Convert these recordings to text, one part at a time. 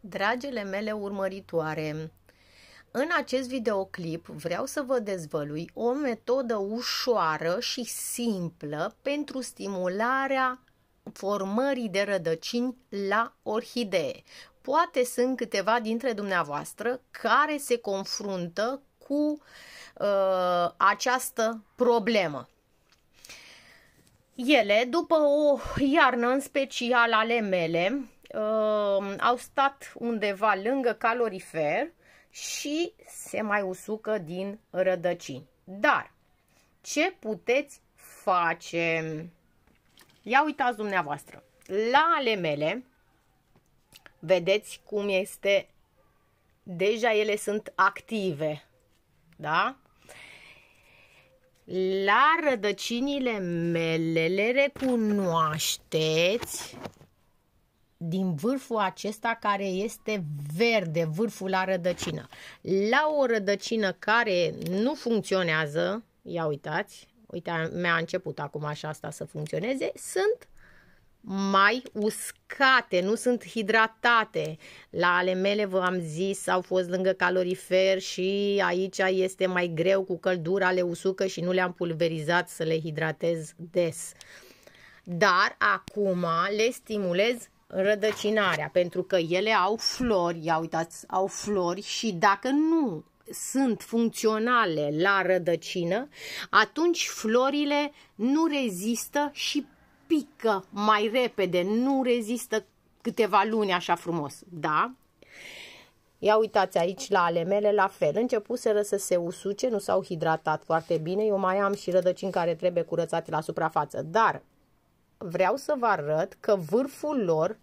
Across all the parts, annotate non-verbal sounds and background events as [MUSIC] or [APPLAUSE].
Dragile mele urmăritoare, în acest videoclip vreau să vă dezvălui o metodă ușoară și simplă pentru stimularea formării de rădăcini la orhidee. Poate sunt câteva dintre dumneavoastră care se confruntă cu uh, această problemă. Ele, după o iarnă în special ale mele, uh, au stat undeva lângă calorifer și se mai usucă din rădăcini. Dar ce puteți face? Ia uitați dumneavoastră. La ale mele, vedeți cum este, deja ele sunt active, da? La rădăcinile mele le recunoașteți din vârful acesta care este verde, vârful la rădăcină. La o rădăcină care nu funcționează, ia uitați, uite, mi-a început acum așa asta să funcționeze, sunt mai uscate, nu sunt hidratate. La ale mele, v-am zis, au fost lângă calorifer și aici este mai greu cu căldura, le usucă și nu le-am pulverizat să le hidratez des. Dar acum le stimulez rădăcinarea, pentru că ele au flori, ia uitați, au flori și dacă nu sunt funcționale la rădăcină, atunci florile nu rezistă și pică mai repede, nu rezistă câteva luni așa frumos, da? Ia uitați aici la ale mele, la fel, începuseră să se usuce, nu s-au hidratat foarte bine, eu mai am și rădăcini care trebuie curățate la suprafață, dar vreau să vă arăt că vârful lor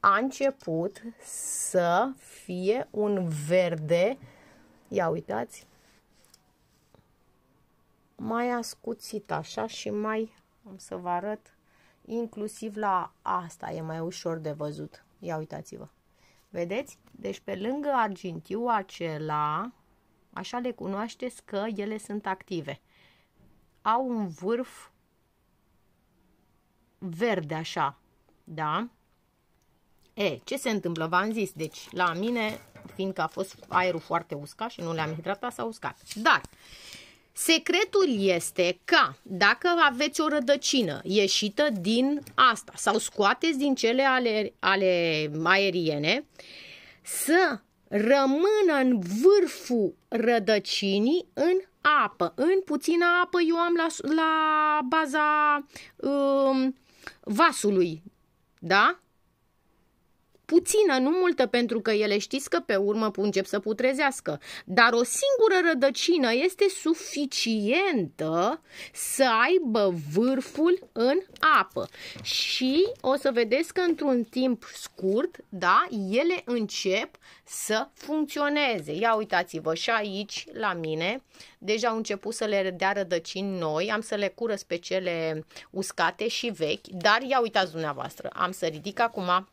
a început să fie un verde, ia uitați, mai ascuțit așa și mai, am să vă arăt, inclusiv la asta e mai ușor de văzut. Ia uitați-vă. Vedeți? Deci pe lângă argintiu acela, așa le cunoașteți că ele sunt active. Au un vârf verde așa, da? E, ce se întâmplă? V-am zis, deci la mine, fiindcă a fost aerul foarte uscat și nu le-am hidratat, s-a uscat. Dar secretul este că dacă aveți o rădăcină ieșită din asta sau scoateți din cele ale, ale aeriene, să rămână în vârful rădăcinii în apă. În puțină apă eu am la, la baza... Um, vasului, da? Puțină, nu multă, pentru că ele știți că pe urmă încep să putrezească. Dar o singură rădăcină este suficientă să aibă vârful în apă. Și o să vedeți că într-un timp scurt, da, ele încep să funcționeze. Ia uitați-vă și aici la mine, deja au început să le dea rădăcini noi, am să le curăț pe cele uscate și vechi, dar ia uitați dumneavoastră, am să ridic acum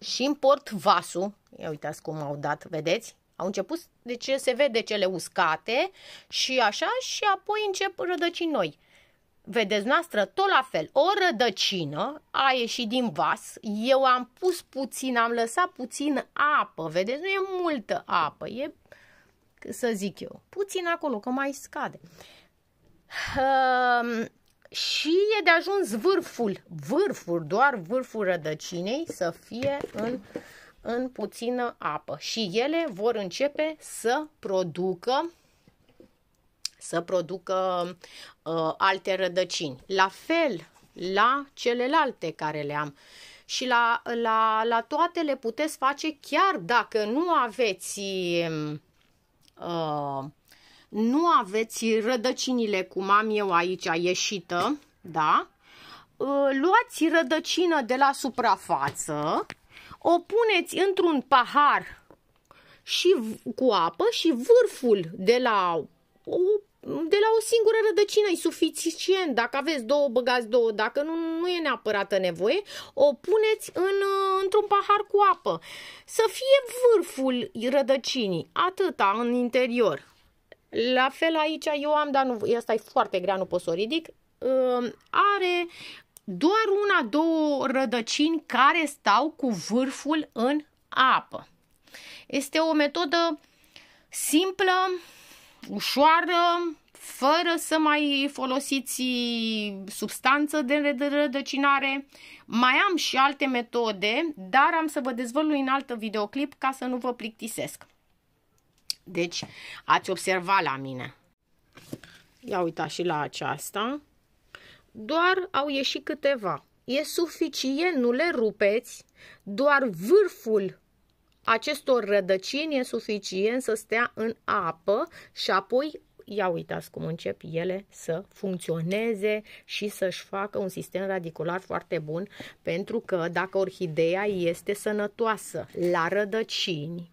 și îmi port vasul. Ia uitați cum au dat, vedeți? Au început, deci se vede cele uscate și așa și apoi încep rădăcini noi. Vedeți, noastră, tot la fel, o rădăcină a ieșit din vas, eu am pus puțin, am lăsat puțin apă, vedeți, nu e multă apă, e, să zic eu, puțin acolo, că mai scade și e de ajuns vârful, vârful, doar vârful rădăcinei să fie în, în puțină apă și ele vor începe să producă să producă uh, alte rădăcini. La fel la celelalte care le am. Și la, la, la toate le puteți face chiar dacă nu aveți uh, nu aveți rădăcinile cum am eu aici ieșită, da? Ă, luați rădăcină de la suprafață, o puneți într-un pahar și cu apă și vârful de la o, de la o singură rădăcină e suficient. Dacă aveți două, băgați două. Dacă nu, nu e neapărată nevoie, o puneți în, ă, într-un pahar cu apă. Să fie vârful rădăcinii, atâta în interior. La fel aici eu am, dar nu, asta e foarte grea, nu pot să o ridic. Are doar una, două rădăcini care stau cu vârful în apă. Este o metodă simplă, ușoară, fără să mai folosiți substanță de rădăcinare. Mai am și alte metode, dar am să vă dezvălui în altă videoclip ca să nu vă plictisesc. Deci ați observat la mine. Ia uita și la aceasta. Doar au ieșit câteva. E suficient, nu le rupeți, doar vârful acestor rădăcini e suficient să stea în apă și apoi ia uitați cum încep ele să funcționeze și să-și facă un sistem radicular foarte bun, pentru că dacă orhideea este sănătoasă la rădăcini,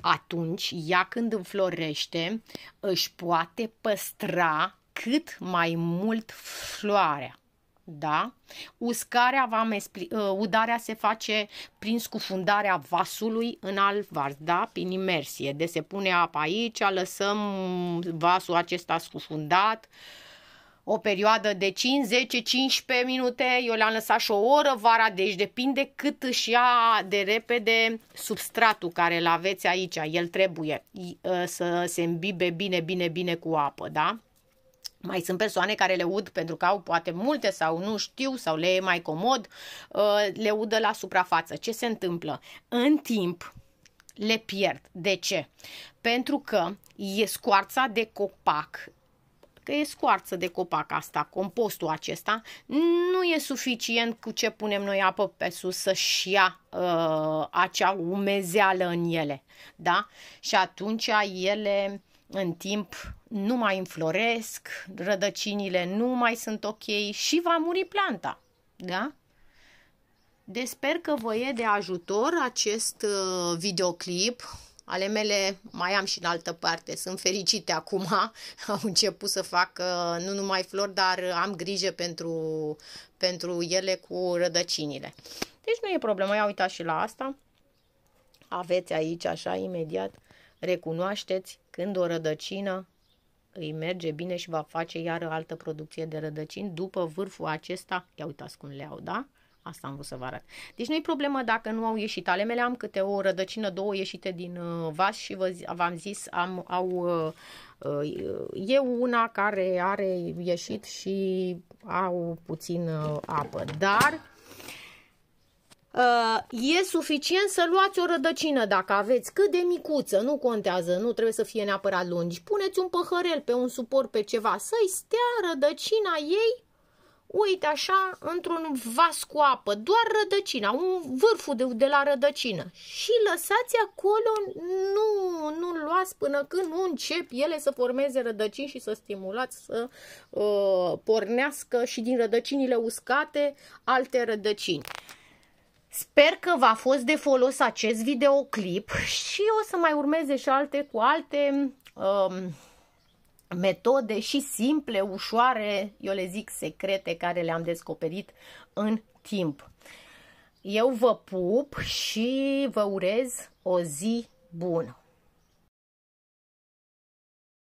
atunci ea când înflorește își poate păstra cât mai mult floarea. Da? Uscarea, v-am expli- ă, udarea se face prin scufundarea vasului în alt vas, da? Prin imersie. De se pune apa aici, lăsăm vasul acesta scufundat, uh, o perioadă de 5, 10, 15 minute, eu le-am lăsat și o oră vara, deci depinde cât își ia de repede substratul care îl aveți aici, el trebuie ă, să se îmbibe bine, bine, bine cu apă, da? Mai sunt persoane care le ud pentru că au poate multe sau nu știu sau le e mai comod, ă, le udă la suprafață. Ce se întâmplă? În timp le pierd. De ce? Pentru că e scoarța de copac că e scoarță de copac asta, compostul acesta, nu e suficient cu ce punem noi apă pe sus să-și ia uh, acea umezeală în ele, da? Și atunci ele în timp nu mai înfloresc, rădăcinile nu mai sunt ok și va muri planta, da? Desper deci că vă e de ajutor acest uh, videoclip ale mele mai am și în altă parte. Sunt fericite acum. [LAUGHS] Au început să fac nu numai flori, dar am grijă pentru, pentru ele cu rădăcinile. Deci nu e problemă. Ia uitați și la asta. Aveți aici așa imediat. Recunoașteți când o rădăcină îi merge bine și va face iară altă producție de rădăcini după vârful acesta. Ia uitați cum le au, da? Asta am vrut să vă arăt. Deci nu e problemă dacă nu au ieșit. Ale mele am câte o rădăcină, două ieșite din uh, vas și vă, v-am zis, am, au, uh, uh, e una care are ieșit și au puțin apă. Dar e suficient să luați o rădăcină dacă aveți cât de micuță, nu contează, nu trebuie să fie neapărat lungi. Puneți un păhărel pe un suport, pe ceva, să-i stea rădăcina ei uite așa, într-un vas cu apă, doar rădăcina, un vârful de, de la rădăcină și lăsați acolo, nu, nu luați până când nu încep ele să formeze rădăcini și să stimulați să uh, pornească și din rădăcinile uscate alte rădăcini. Sper că v-a fost de folos acest videoclip și o să mai urmeze și alte cu alte... Um, metode și simple, ușoare, eu le zic secrete care le-am descoperit în timp. Eu vă pup și vă urez o zi bună!